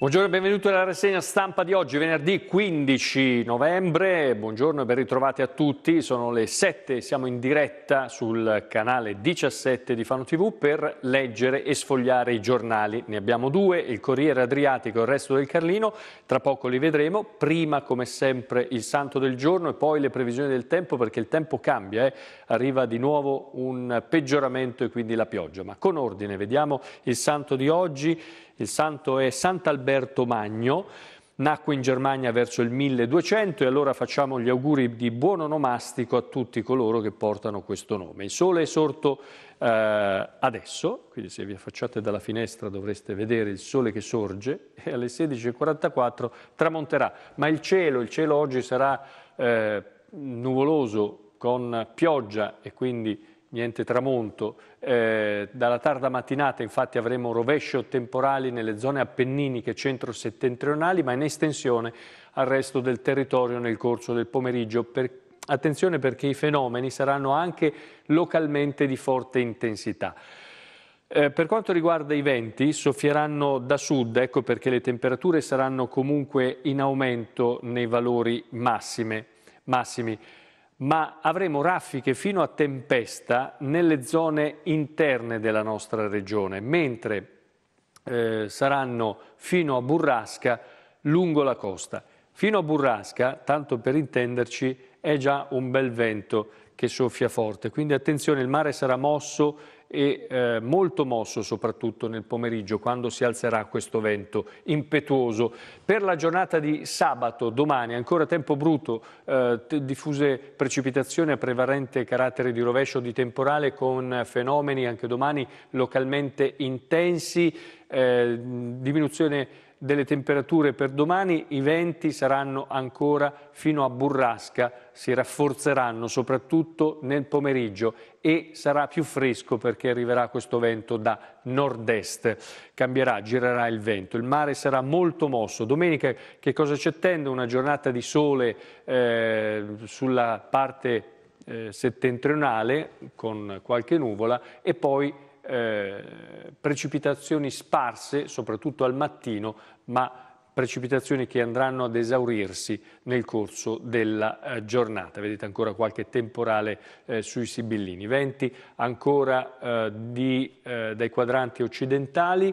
Buongiorno e benvenuti alla rassegna stampa di oggi, venerdì 15 novembre. Buongiorno e ben ritrovati a tutti. Sono le 7, siamo in diretta sul canale 17 di Fano TV per leggere e sfogliare i giornali. Ne abbiamo due, il Corriere Adriatico e il resto del Carlino. Tra poco li vedremo. Prima, come sempre, il santo del giorno e poi le previsioni del tempo perché il tempo cambia. Eh? Arriva di nuovo un peggioramento e quindi la pioggia. Ma con ordine, vediamo il santo di oggi. Il santo è Sant'Alberto Magno, nacque in Germania verso il 1200 e allora facciamo gli auguri di buon onomastico a tutti coloro che portano questo nome. Il sole è sorto eh, adesso, quindi se vi affacciate dalla finestra dovreste vedere il sole che sorge e alle 16.44 tramonterà, ma il cielo, il cielo oggi sarà eh, nuvoloso con pioggia e quindi niente tramonto. Eh, dalla tarda mattinata infatti avremo rovescio temporali nelle zone appenniniche centro-settentrionali ma in estensione al resto del territorio nel corso del pomeriggio. Per... attenzione perché i fenomeni saranno anche localmente di forte intensità. Eh, per quanto riguarda i venti, soffieranno da sud, ecco perché le temperature saranno comunque in aumento nei valori massime, massimi ma avremo raffiche fino a tempesta nelle zone interne della nostra regione, mentre eh, saranno fino a burrasca lungo la costa. Fino a burrasca, tanto per intenderci, è già un bel vento che soffia forte, quindi attenzione, il mare sarà mosso e eh, molto mosso soprattutto nel pomeriggio quando si alzerà questo vento impetuoso. Per la giornata di sabato, domani, ancora tempo brutto, eh, diffuse precipitazioni a prevalente carattere di rovescio di temporale con fenomeni anche domani localmente intensi, eh, diminuzione delle temperature per domani, i venti saranno ancora fino a burrasca, si rafforzeranno soprattutto nel pomeriggio e sarà più fresco perché arriverà questo vento da nord-est. Cambierà, girerà il vento, il mare sarà molto mosso. Domenica che cosa ci attende? Una giornata di sole eh, sulla parte eh, settentrionale con qualche nuvola e poi eh, precipitazioni sparse, soprattutto al mattino, ma precipitazioni che andranno ad esaurirsi nel corso della eh, giornata. Vedete ancora qualche temporale eh, sui Sibillini. Venti ancora eh, di, eh, dai quadranti occidentali,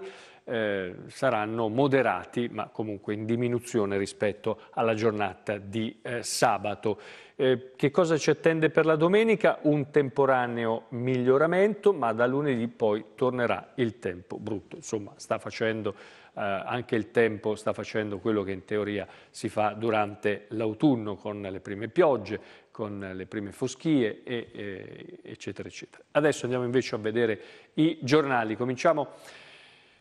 eh, saranno moderati ma comunque in diminuzione rispetto alla giornata di eh, sabato. Eh, che cosa ci attende per la domenica? Un temporaneo miglioramento ma da lunedì poi tornerà il tempo brutto, insomma sta facendo eh, anche il tempo sta facendo quello che in teoria si fa durante l'autunno con le prime piogge, con le prime foschie, e, e, eh, eccetera, eccetera. Adesso andiamo invece a vedere i giornali. Cominciamo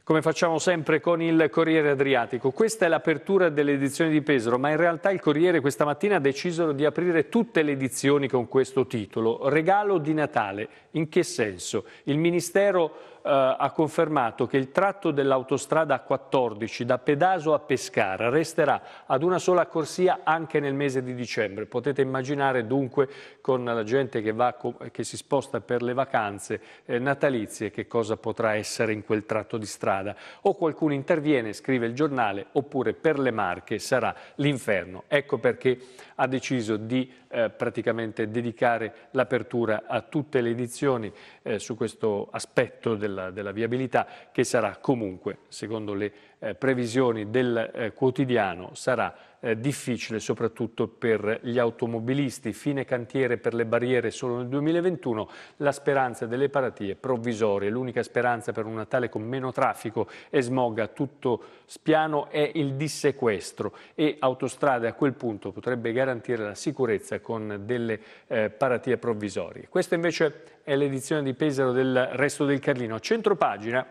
come facciamo sempre con il Corriere Adriatico. Questa è l'apertura delle edizioni di Pesaro, ma in realtà il Corriere questa mattina ha deciso di aprire tutte le edizioni con questo titolo. Regalo di Natale. In che senso? Il Ministero eh, ha confermato che il tratto dell'autostrada 14 da Pedaso a Pescara resterà ad una sola corsia anche nel mese di dicembre. Potete immaginare dunque con la gente che, va, che si sposta per le vacanze eh, natalizie che cosa potrà essere in quel tratto di strada. O qualcuno interviene, scrive il giornale, oppure per le Marche sarà l'inferno. Ecco perché ha deciso di eh, praticamente dedicare l'apertura a tutte le edizioni eh, su questo aspetto della, della, viabilità che sarà comunque, secondo le eh, previsioni del eh, quotidiano, sarà eh, difficile soprattutto per gli automobilisti. Fine cantiere per le barriere solo nel 2021, la speranza delle paratie provvisorie. L'unica speranza per un Natale con meno traffico e smog a tutto spiano è il dissequestro e autostrade a quel punto potrebbe garantire la sicurezza con delle eh, paratie provvisorie. Questa invece è l'edizione di Pesaro del Resto del Carlino. A centropagina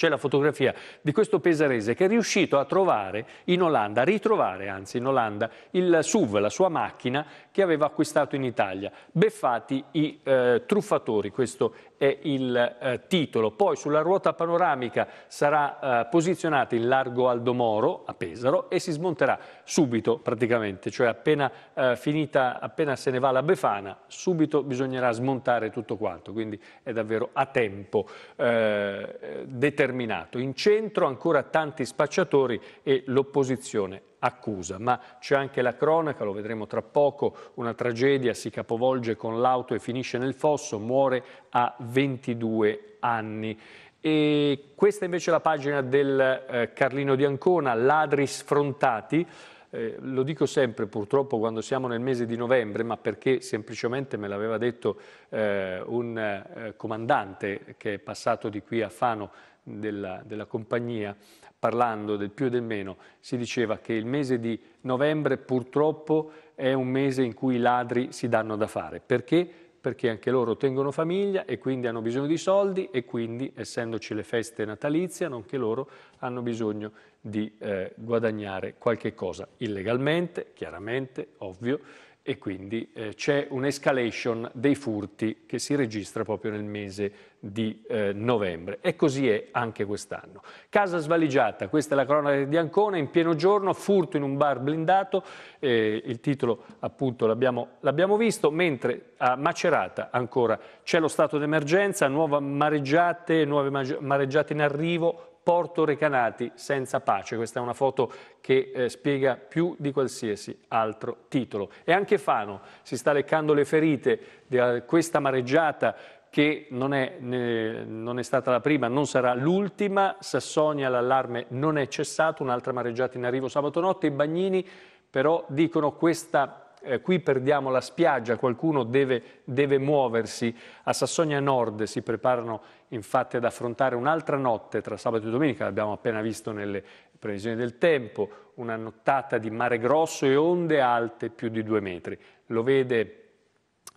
c'è la fotografia di questo pesarese che è riuscito a trovare in Olanda, a ritrovare anzi in Olanda, il SUV, la sua macchina che aveva acquistato in Italia. Beffati i eh, truffatori, questo è il eh, titolo. Poi sulla ruota panoramica sarà eh, posizionata in largo Aldomoro a Pesaro e si smonterà subito praticamente, cioè appena eh, finita, appena se ne va la Befana, subito bisognerà smontare tutto quanto, quindi è davvero a tempo eh, determinato terminato. In centro ancora tanti spacciatori e l'opposizione accusa, ma c'è anche la cronaca, lo vedremo tra poco, una tragedia si capovolge con l'auto e finisce nel fosso, muore a 22 anni. E questa invece è la pagina del eh, Carlino di Ancona, ladri sfrontati. Eh, lo dico sempre purtroppo quando siamo nel mese di novembre, ma perché semplicemente me l'aveva detto eh, un eh, comandante che è passato di qui a Fano della, della compagnia, parlando del più e del meno, si diceva che il mese di novembre purtroppo è un mese in cui i ladri si danno da fare. Perché? Perché anche loro tengono famiglia e quindi hanno bisogno di soldi e quindi, essendoci le feste natalizie, anche loro hanno bisogno di eh, guadagnare qualche cosa illegalmente, chiaramente, ovvio, e quindi eh, c'è un'escalation dei furti che si registra proprio nel mese di eh, novembre e così è anche quest'anno. Casa svaligiata, questa è la cronaca di Ancona, in pieno giorno, furto in un bar blindato, eh, il titolo appunto l'abbiamo visto, mentre a Macerata ancora c'è lo stato d'emergenza, nuove mareggiate, nuove mareggiate in arrivo, Porto Recanati senza pace. Questa è una foto che eh, spiega più di qualsiasi altro titolo. E anche Fano si sta leccando le ferite di eh, questa mareggiata che non è, né, non è, stata la prima, non sarà l'ultima. Sassonia l'allarme non è cessato, un'altra mareggiata in arrivo sabato notte. I bagnini però dicono questa eh, qui perdiamo la spiaggia, qualcuno deve, deve muoversi. A Sassonia Nord si preparano infatti ad affrontare un'altra notte tra sabato e domenica, l'abbiamo appena visto nelle previsioni del tempo, una nottata di mare grosso e onde alte più di due metri. Lo vede,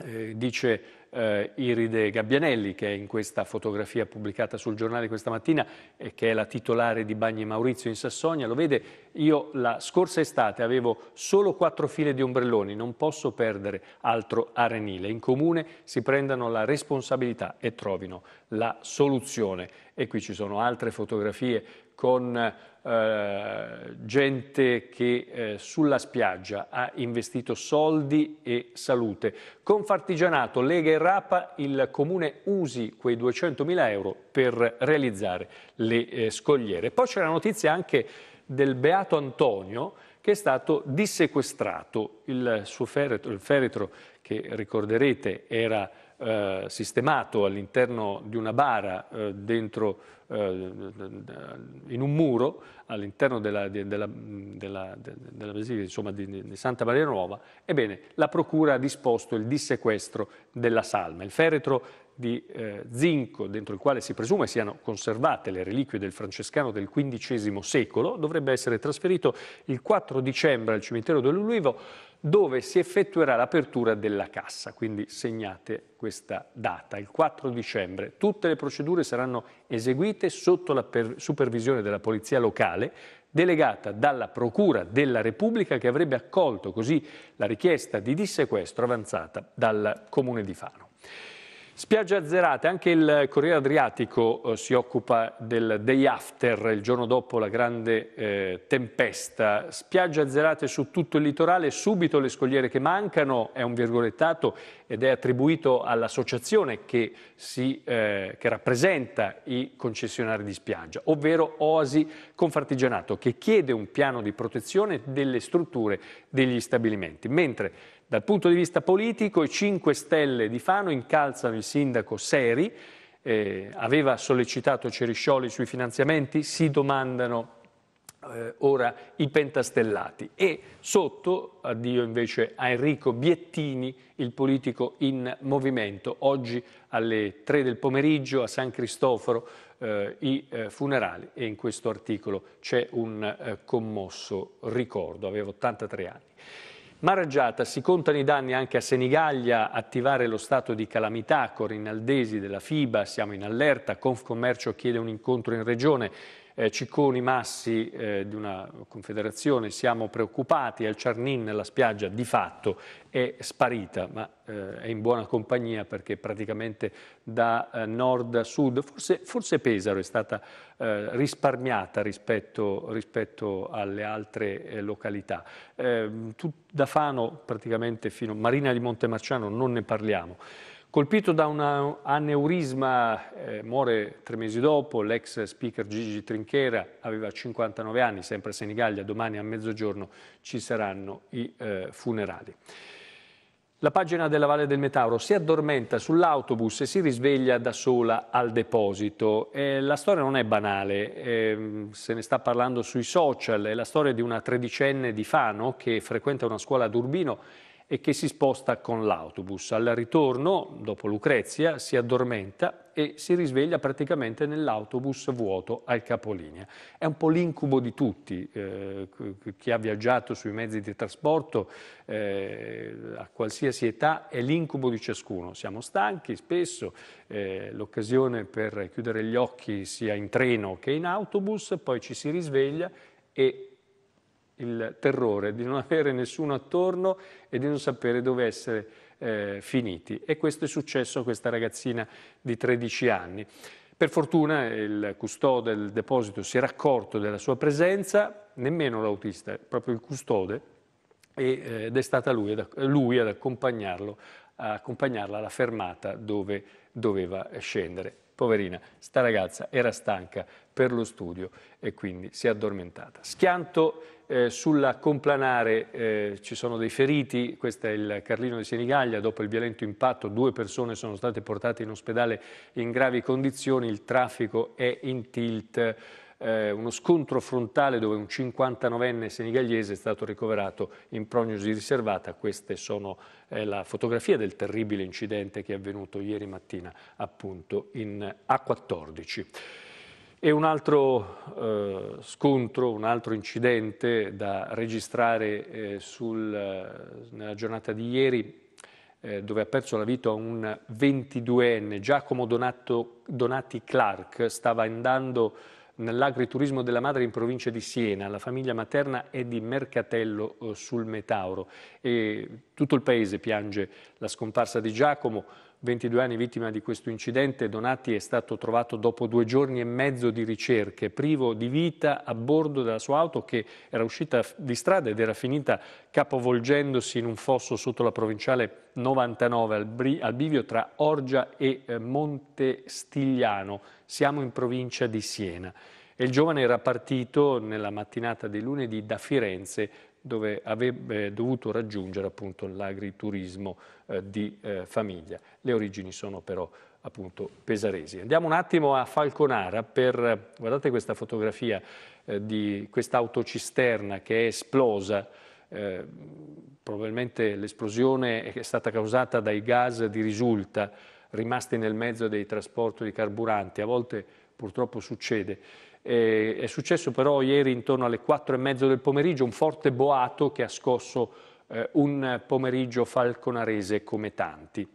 eh, dice eh, Iride Gabbianelli, che è in questa fotografia pubblicata sul giornale questa mattina e che è la titolare di Bagni Maurizio in Sassonia. Lo vede, io la scorsa estate avevo solo quattro file di ombrelloni, non posso perdere altro arenile. In comune si prendano la responsabilità e trovino la soluzione. E qui ci sono altre fotografie con eh, gente che eh, sulla spiaggia ha investito soldi e salute. Con Fartigianato, Lega e Rapa, il comune usi quei 200.000 euro per realizzare le eh, scogliere. Poi c'è la notizia anche del Beato Antonio che è stato dissequestrato. Il suo feretro, il feretro che ricorderete era eh, sistemato all'interno di una bara eh, dentro, eh, in un muro all'interno della, della, della, della basilica insomma, di, di, Santa Maria Nuova, ebbene la procura ha disposto il dissequestro della salma. Il feretro di eh, zinco dentro il quale si presume siano conservate le reliquie del francescano del XV secolo dovrebbe essere trasferito il 4 dicembre al cimitero dell'Ulivo dove si effettuerà l'apertura della cassa, quindi segnate questa data, il 4 dicembre. Tutte le procedure saranno eseguite sotto la supervisione della Polizia locale, delegata dalla Procura della Repubblica che avrebbe accolto così la richiesta di dissequestro avanzata dal Comune di Fano. Spiagge azzerate, anche il Corriere Adriatico eh, si occupa del day after, il giorno dopo la grande eh, tempesta. Spiagge azzerate su tutto il litorale, subito le scogliere che mancano, è un virgolettato ed è attribuito all'associazione che, eh, che, rappresenta i concessionari di spiaggia, ovvero Oasi Confartigianato, che chiede un piano di protezione delle strutture degli stabilimenti. Mentre dal punto di vista politico i 5 Stelle di Fano incalzano il sindaco Seri, eh, aveva sollecitato Ceriscioli sui finanziamenti, si domandano eh, ora i pentastellati e sotto addio invece a Enrico Biettini, il politico in movimento, oggi alle 3 del pomeriggio a San Cristoforo eh, i eh, funerali e in questo articolo c'è un eh, commosso ricordo, aveva 83 anni. Mareggiata, si contano i danni anche a Senigallia, attivare lo stato di calamità, Corinaldesi della FIBA, siamo in allerta, Confcommercio chiede un incontro in regione, eh, Cicconi Massi eh, di una confederazione siamo preoccupati, al Charnin la spiaggia di fatto è sparita, ma eh, è in buona compagnia perché praticamente da eh, nord a sud, forse, forse Pesaro è stata eh, risparmiata rispetto, rispetto, alle altre eh, località. da Fano praticamente fino a Marina di Montemarciano non ne parliamo. Colpito da un aneurisma, eh, muore tre mesi dopo, l'ex speaker Gigi Trinchera aveva 59 anni, sempre a Senigallia, domani a mezzogiorno ci saranno i eh, funerali. La pagina della Valle del Metauro si addormenta sull'autobus e si risveglia da sola al deposito. Eh, la storia non è banale, ehm, se ne sta parlando sui social, è la storia di una tredicenne di Fano che frequenta una scuola ad Urbino e che si sposta con l'autobus. Al ritorno, dopo Lucrezia, si addormenta e si risveglia praticamente nell'autobus vuoto al capolinea. È un po' l'incubo di tutti, eh, chi ha viaggiato sui mezzi di trasporto eh, a qualsiasi età è l'incubo di ciascuno. Siamo stanchi spesso, eh, l'occasione per chiudere gli occhi sia in treno che in autobus, poi ci si risveglia e il terrore di non avere nessuno attorno e di non sapere dove essere eh, finiti. E questo è successo a questa ragazzina di 13 anni. Per fortuna il custode del deposito si era accorto della sua presenza, nemmeno l'autista, proprio il custode, eh, ed è stata lui, lui ad accompagnarlo, accompagnarla alla fermata dove doveva scendere. Poverina, sta ragazza era stanca per lo studio e quindi si è addormentata. Schianto eh, sulla complanare eh, ci sono dei feriti, questo è il Carlino di Senigallia, dopo il violento impatto due persone sono state portate in ospedale in gravi condizioni, il traffico è in tilt eh, uno scontro frontale dove un 59enne senegalese è stato ricoverato in prognosi riservata. Queste sono eh, la fotografia del terribile incidente che è avvenuto ieri mattina appunto in A14. E un altro eh, scontro, un altro incidente da registrare eh, sul, eh, nella giornata di ieri eh, dove ha perso la vita un 22enne, Giacomo Donato, Donati Clark, stava andando nell'agriturismo della madre in provincia di Siena. La famiglia materna è di Mercatello eh, sul Metauro e tutto il paese piange la scomparsa di Giacomo. 22 anni vittima di questo incidente, Donati è stato trovato dopo due giorni e mezzo di ricerche, privo di vita a bordo della sua auto che era uscita di strada ed era finita capovolgendosi in un fosso sotto la provinciale 99 al, bivio tra Orgia e eh, Montestigliano. Siamo in provincia di Siena. E il giovane era partito nella mattinata di lunedì da Firenze dove avrebbe dovuto raggiungere appunto l'agriturismo eh, di eh, famiglia. Le origini sono però appunto pesaresi. Andiamo un attimo a Falconara per, guardate questa fotografia eh, di questa autocisterna che è esplosa, eh, probabilmente l'esplosione è stata causata dai gas di risulta rimasti nel mezzo dei trasporti di carburanti, a volte purtroppo succede. Eh, è successo però ieri intorno alle 4 e mezzo del pomeriggio un forte boato che ha scosso eh, un pomeriggio falconarese come tanti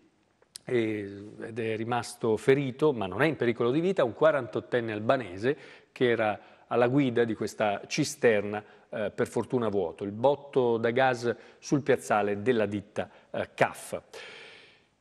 ed è rimasto ferito, ma non è in pericolo di vita, un 48enne albanese che era alla guida di questa cisterna eh, per fortuna vuoto, il botto da gas sul piazzale della ditta eh, CAF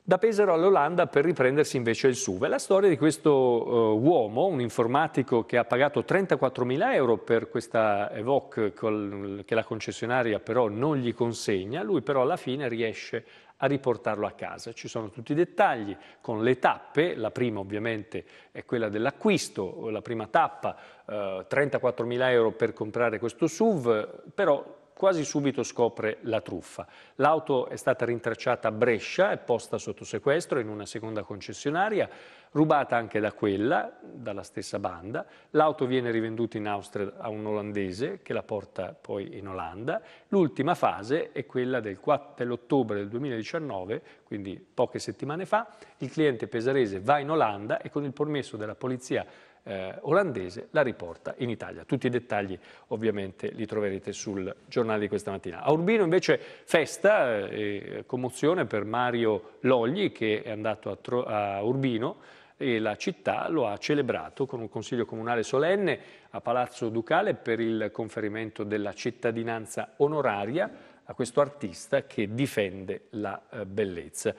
da Pesaro all'Olanda per riprendersi invece il SUV. È la storia di questo uh, uomo, un informatico che ha pagato 34.000 euro per questa Evoque col, che la concessionaria però non gli consegna, lui però alla fine riesce a riportarlo a casa. Ci sono tutti i dettagli con le tappe, la prima ovviamente è quella dell'acquisto, la prima tappa, eh, 34.000 euro per comprare questo SUV, però quasi subito scopre la truffa. L'auto è stata rintracciata a Brescia e posta sotto sequestro in una seconda concessionaria, rubata anche da quella, dalla stessa banda. L'auto viene rivenduta in Austria a un olandese che la porta poi in Olanda. L'ultima fase è quella del dell'ottobre del 2019, quindi poche settimane fa. Il cliente pesarese va in Olanda e con il permesso della polizia eh, olandese, la riporta in Italia. Tutti i dettagli ovviamente li troverete sul giornale di questa mattina. A Urbino invece festa eh, e commozione per Mario Logli che è andato a, Tro a Urbino e la città lo ha celebrato con un consiglio comunale solenne a Palazzo Ducale per il conferimento della cittadinanza onoraria a questo artista che difende la eh, bellezza.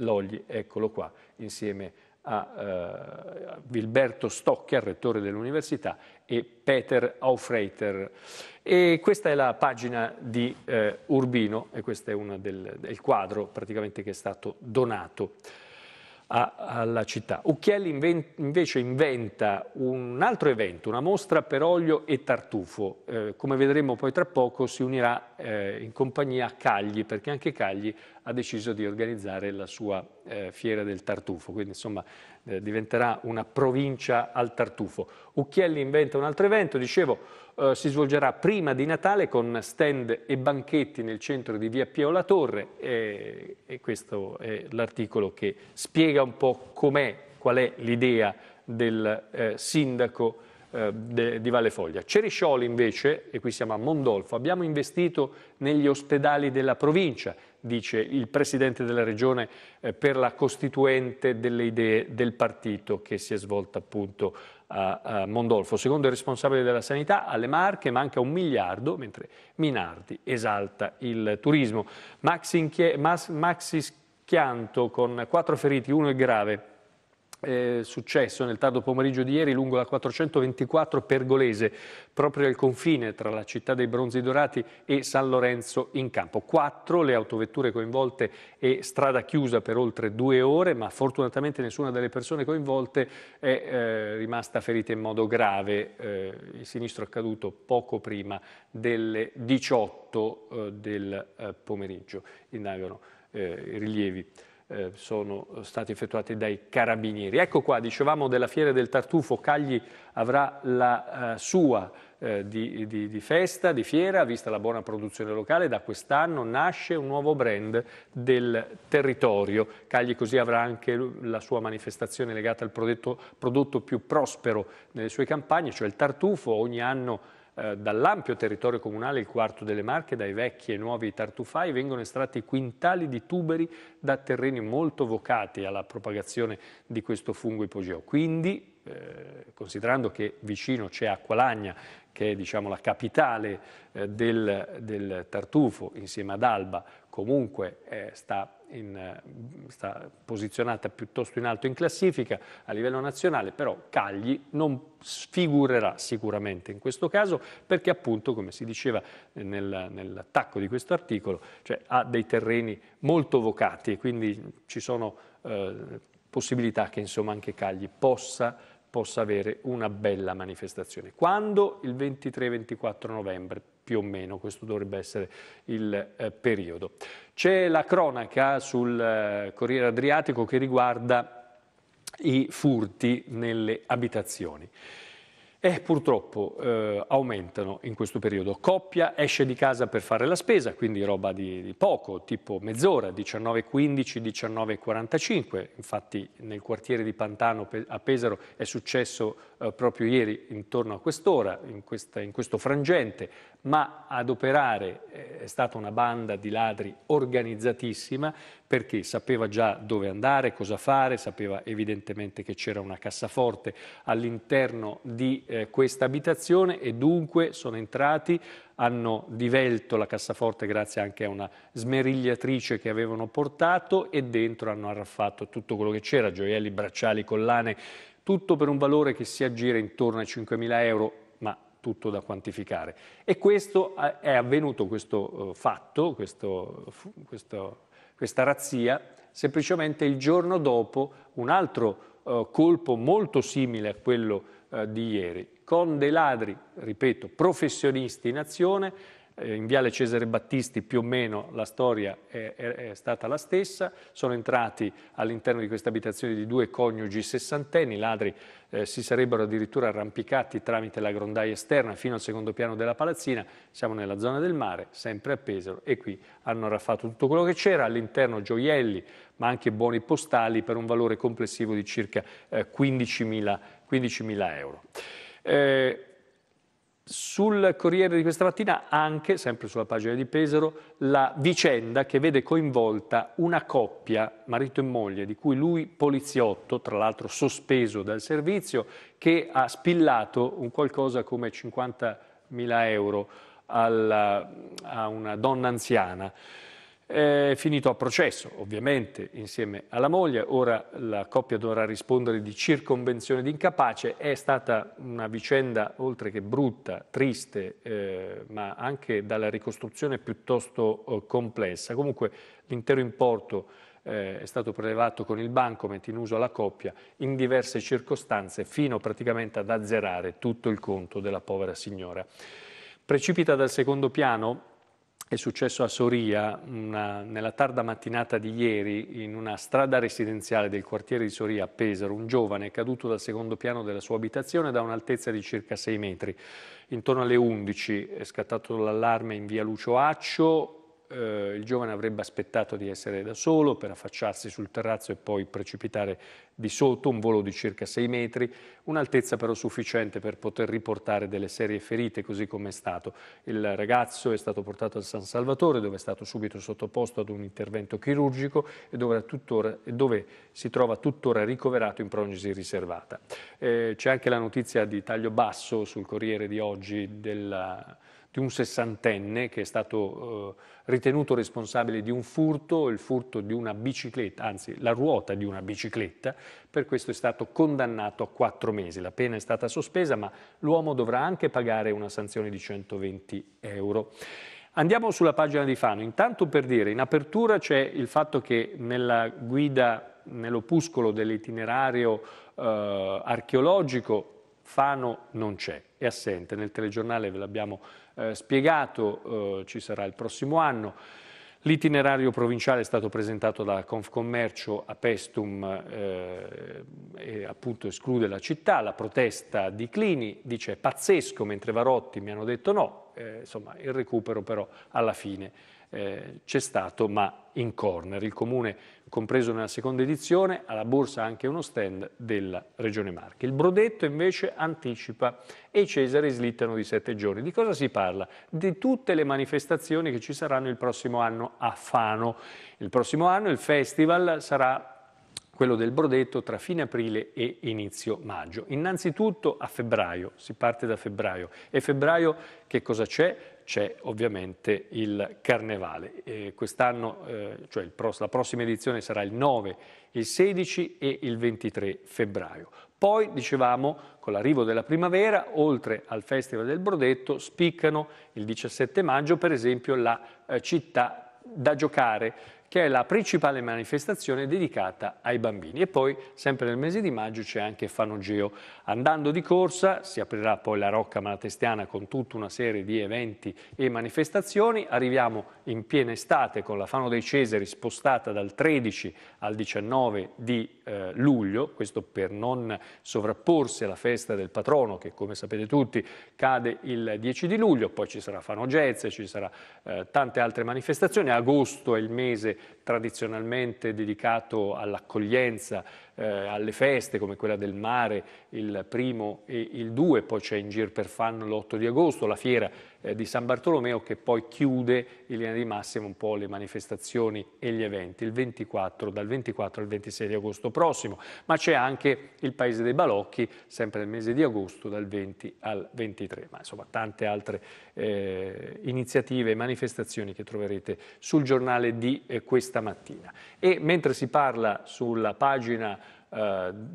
Logli, eccolo qua, insieme a a eh, Wilberto Stoccher, rettore dell'università, e Peter Aufreiter. E questa è la pagina di eh, Urbino e questo è del, del quadro praticamente che è stato donato a, alla città. Ucchielli invent, invece inventa un altro evento, una mostra per olio e tartufo. Eh, come vedremo poi tra poco si unirà eh, in compagnia a Cagli, perché anche Cagli ha deciso di organizzare la sua eh, fiera del tartufo, quindi insomma eh, diventerà una provincia al tartufo. Ucchielli inventa un altro evento, dicevo eh, si svolgerà prima di Natale con stand e banchetti nel centro di via Pio La Torre e, e questo è l'articolo che spiega un po' com'è, qual è l'idea del eh, sindaco eh, de, di Valle Foglia. Ceriscioli invece, e qui siamo a Mondolfo, abbiamo investito negli ospedali della provincia, dice il Presidente della Regione eh, per la costituente delle idee del partito che si è svolta appunto a Mondolfo. Secondo il responsabile della sanità, alle Marche manca un miliardo, mentre Minardi esalta il turismo. Maxi, Maxi Schianto con quattro feriti, uno è grave eh, successo nel tardo pomeriggio di ieri lungo la 424 Pergolese, proprio al confine tra la città dei Bronzi Dorati e San Lorenzo in campo. Quattro le autovetture coinvolte e strada chiusa per oltre due ore, ma fortunatamente nessuna delle persone coinvolte è eh, rimasta ferita in modo grave. Eh, il sinistro è accaduto poco prima delle 18 eh, del eh, pomeriggio, indagano eh, i rilievi. Eh, sono stati effettuati dai carabinieri. Ecco qua, dicevamo della fiera del tartufo, Cagli avrà la eh, sua eh, di, di, di, festa, di fiera, vista la buona produzione locale, da quest'anno nasce un nuovo brand del territorio. Cagli così avrà anche la sua manifestazione legata al prodotto, prodotto più prospero nelle sue campagne, cioè il tartufo, ogni anno eh, dall'ampio territorio comunale, il quarto delle Marche, dai vecchi e nuovi tartufai, vengono estratti quintali di tuberi da terreni molto vocati alla propagazione di questo fungo ipogeo. Quindi, eh, considerando che vicino c'è Acqualagna, che è diciamo, la capitale eh, del, del tartufo, insieme ad Alba, comunque eh, sta, in, eh, sta, posizionata piuttosto in alto in classifica a livello nazionale, però Cagli non sfigurerà sicuramente in questo caso perché appunto, come si diceva nel, nell'attacco di questo articolo, cioè, ha dei terreni molto vocati e quindi ci sono eh, possibilità che insomma anche Cagli possa possa avere una bella manifestazione. Quando? Il 23-24 novembre, più o meno, questo dovrebbe essere il eh, periodo. C'è la cronaca sul eh, Corriere Adriatico che riguarda i furti nelle abitazioni. E purtroppo eh, aumentano in questo periodo. Coppia esce di casa per fare la spesa, quindi roba di, di poco, tipo mezz'ora, 19.15, 19.45. Infatti nel quartiere di Pantano a Pesaro è successo eh, proprio ieri intorno a quest'ora, in, questa, in questo frangente, ma ad operare eh, è stata una banda di ladri organizzatissima perché sapeva già dove andare, cosa fare, sapeva evidentemente che c'era una cassaforte all'interno di eh, questa abitazione e dunque sono entrati, hanno divelto la cassaforte grazie anche a una smerigliatrice che avevano portato e dentro hanno arraffato tutto quello che c'era, gioielli, bracciali, collane, tutto per un valore che si aggira intorno ai 5.000 euro, ma tutto da quantificare. E questo eh, è avvenuto, questo eh, fatto, questo, questo, questa razzia, semplicemente il giorno dopo un altro eh, colpo molto simile a quello di ieri, con dei ladri, ripeto, professionisti in azione eh, in Viale Cesare Battisti più o meno la storia è, è, è stata la stessa, sono entrati all'interno di questa abitazione di due coniugi sessantenni, i ladri eh, si sarebbero addirittura arrampicati tramite la grondaia esterna fino al secondo piano della palazzina, siamo nella zona del mare, sempre a Pesaro e qui hanno raffato tutto quello che c'era, all'interno gioielli ma anche buoni postali per un valore complessivo di circa eh, 15.000 15 euro. Eh, sul Corriere di questa mattina anche, sempre sulla pagina di Pesaro, la vicenda che vede coinvolta una coppia, marito e moglie, di cui lui poliziotto, tra l'altro sospeso dal servizio, che ha spillato un qualcosa come 50.000 euro alla, a una donna anziana. È finito a processo, ovviamente, insieme alla moglie. Ora la coppia dovrà rispondere di circonvenzione di incapace. È stata una vicenda, oltre che brutta, triste, eh, ma anche dalla ricostruzione piuttosto eh, complessa. Comunque l'intero importo eh, è stato prelevato con il banco, mette in uso alla coppia in diverse circostanze, fino praticamente ad azzerare tutto il conto della povera signora. Precipita dal secondo piano è successo a Soria una, nella tarda mattinata di ieri in una strada residenziale del quartiere di Soria a Pesaro. Un giovane è caduto dal secondo piano della sua abitazione da un'altezza di circa 6 metri. Intorno alle 11 è scattato l'allarme in via Lucio Accio, eh, il giovane avrebbe aspettato di essere da solo per affacciarsi sul terrazzo e poi precipitare di sotto, un volo di circa 6 metri, un'altezza però sufficiente per poter riportare delle serie ferite così come è stato. Il ragazzo è stato portato al San Salvatore dove è stato subito sottoposto ad un intervento chirurgico e dove, tuttora, dove si trova tuttora ricoverato in prognosi riservata. Eh, C'è anche la notizia di taglio basso sul Corriere di oggi della di un sessantenne che è stato eh, ritenuto responsabile di un furto, il furto di una bicicletta, anzi la ruota di una bicicletta, per questo è stato condannato a quattro mesi. La pena è stata sospesa, ma l'uomo dovrà anche pagare una sanzione di 120 euro. Andiamo sulla pagina di Fano, intanto per dire, in apertura c'è il fatto che nella guida, nell'opuscolo dell'itinerario eh, archeologico, Fano non c'è, è assente, nel telegiornale ve l'abbiamo eh, spiegato, eh, ci sarà il prossimo anno. L'itinerario provinciale è stato presentato da Confcommercio a Pestum eh, e appunto esclude la città, la protesta di Clini dice pazzesco mentre Varotti mi hanno detto no, eh, insomma il recupero però alla fine eh, c'è stato, ma in corner. Il comune compreso nella seconda edizione, alla borsa anche uno stand della Regione Marche. Il Brodetto invece anticipa e i Cesari slittano di sette giorni. Di cosa si parla? Di tutte le manifestazioni che ci saranno il prossimo anno a Fano. Il prossimo anno il festival sarà quello del Brodetto tra fine aprile e inizio maggio. Innanzitutto a febbraio, si parte da febbraio. E febbraio che cosa c'è? c'è ovviamente il carnevale. Eh, Quest'anno, eh, cioè la prossima edizione sarà il 9, il 16 e il 23 febbraio. Poi, dicevamo, con l'arrivo della primavera, oltre al Festival del Brodetto, spiccano il 17 maggio, per esempio, la eh, città da giocare che è la principale manifestazione dedicata ai bambini. E poi, sempre nel mese di maggio, c'è anche Fanogeo. Andando di corsa si aprirà poi la Rocca Malatestiana con tutta una serie di eventi e manifestazioni. Arriviamo in piena estate con la Fano dei Cesari spostata dal 13 al 19 di eh, luglio, questo per non sovrapporsi alla festa del patrono che come sapete tutti cade il 10 di luglio, poi ci sarà Fano Jazz, ci saranno eh, tante altre manifestazioni, agosto è il mese tradizionalmente dedicato all'accoglienza, eh, alle feste come quella del mare il primo e il due, poi c'è in gir per Fanno l'8 di agosto, la fiera eh, di San Bartolomeo che poi chiude in linea di massima un po' le manifestazioni e gli eventi il 24, dal 24 al 26 di agosto prossimo, ma c'è anche il Paese dei Balocchi, sempre nel mese di agosto, dal 20 al 23, ma insomma tante altre eh, iniziative e manifestazioni che troverete sul giornale di eh, questa mattina. E mentre si parla sulla pagina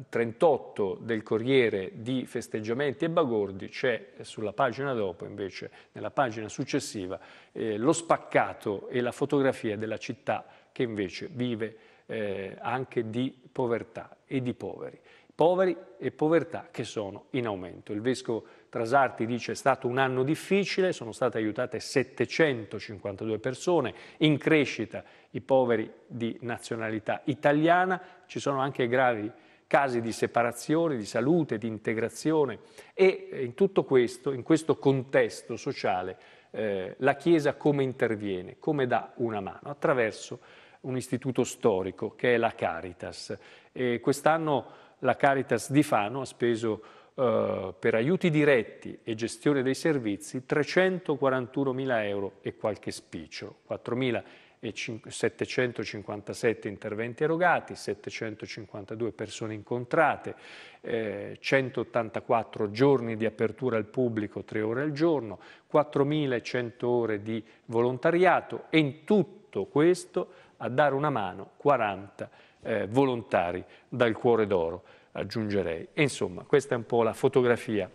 38 eh, del Corriere di festeggiamenti e bagordi, c'è sulla pagina dopo invece, nella pagina successiva, eh, lo spaccato e la fotografia della città che invece vive eh, anche di povertà e di poveri. Poveri e povertà che sono in aumento. Il vescovo Trasarti dice è stato un anno difficile, sono state aiutate 752 persone, in crescita i poveri di nazionalità italiana, ci sono anche gravi casi di separazione, di salute, di integrazione e eh, in tutto questo, in questo contesto sociale, eh, la Chiesa come interviene, come dà una mano? Attraverso un istituto storico che è la Caritas. E quest'anno la Caritas di Fano ha speso eh, per aiuti diretti e gestione dei servizi 341 mila euro e qualche spiccio, 4.757 interventi erogati, 752 persone incontrate, eh, 184 giorni di apertura al pubblico, 3 ore al giorno, 4.100 ore di volontariato e in tutto questo a dare una mano 40 eh, volontari dal cuore d'oro aggiungerei. E insomma, questa è un po' la fotografia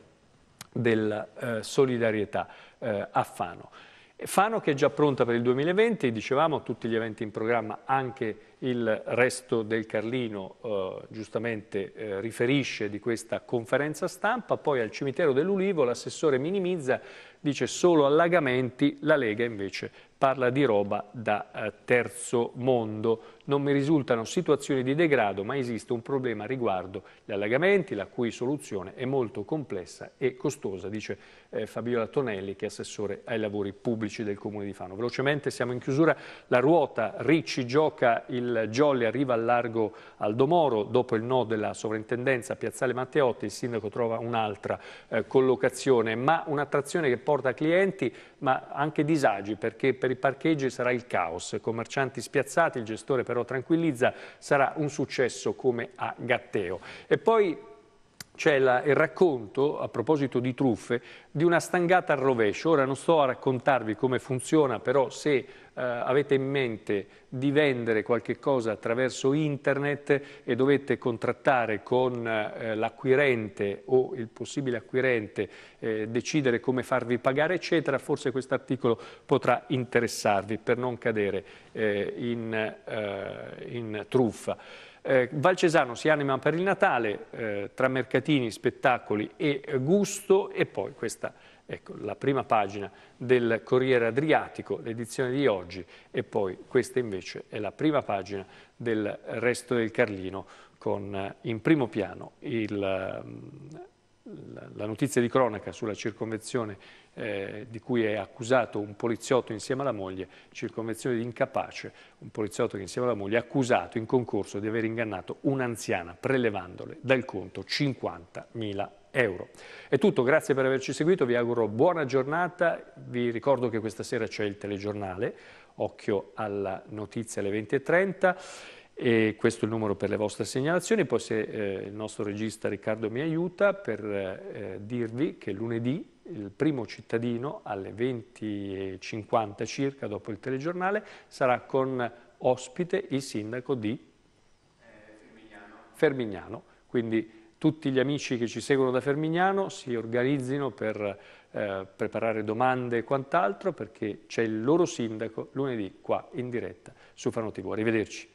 della eh, solidarietà eh, a Fano. Fano che è già pronta per il 2020, dicevamo tutti gli eventi in programma, anche il resto del Carlino eh, giustamente eh, riferisce di questa conferenza stampa, poi al cimitero dell'Ulivo l'assessore minimizza, dice solo allagamenti, la Lega invece parla di roba da eh, terzo mondo non mi risultano situazioni di degrado, ma esiste un problema riguardo gli allagamenti, la cui soluzione è molto complessa e costosa, dice eh, Fabiola Tonelli, che è assessore ai lavori pubblici del Comune di Fano. Velocemente siamo in chiusura, la ruota, Ricci gioca il jolly, arriva al largo Aldomoro, dopo il no della sovrintendenza Piazzale Matteotti, il sindaco trova un'altra eh, collocazione, ma un'attrazione che porta clienti, ma anche disagi, perché per i parcheggi sarà il caos, commercianti spiazzati, il gestore per però tranquillizza, sarà un successo come a Gatteo. E poi c'è il racconto, a proposito di truffe, di una stangata al rovescio. Ora non sto a raccontarvi come funziona, però se eh, avete in mente di vendere qualche cosa attraverso internet e dovete contrattare con eh, l'acquirente o il possibile acquirente, eh, decidere come farvi pagare, eccetera, forse questo articolo potrà interessarvi per non cadere eh, in, eh, in truffa. Eh, Valcesano si anima per il Natale, eh, tra mercatini, spettacoli e gusto e poi questa ecco, la prima pagina del Corriere Adriatico, l'edizione di oggi e poi questa invece è la prima pagina del resto del Carlino con eh, in primo piano il, mm, la notizia di cronaca sulla circonvenzione eh, di cui è accusato un poliziotto insieme alla moglie, circonvenzione di incapace, un poliziotto che insieme alla moglie è accusato in concorso di aver ingannato un'anziana prelevandole dal conto 50.000 euro. È tutto, grazie per averci seguito, vi auguro buona giornata, vi ricordo che questa sera c'è il telegiornale, occhio alla notizia alle 20.30 e questo è il numero per le vostre segnalazioni, poi se eh, il nostro regista Riccardo mi aiuta per eh, dirvi che lunedì il primo cittadino alle 20.50 circa dopo il telegiornale sarà con ospite il sindaco di Fermignano. Fermignano. Quindi tutti gli amici che ci seguono da Fermignano si organizzino per eh, preparare domande e quant'altro perché c'è il loro sindaco lunedì qua in diretta su Fano TV. Arrivederci.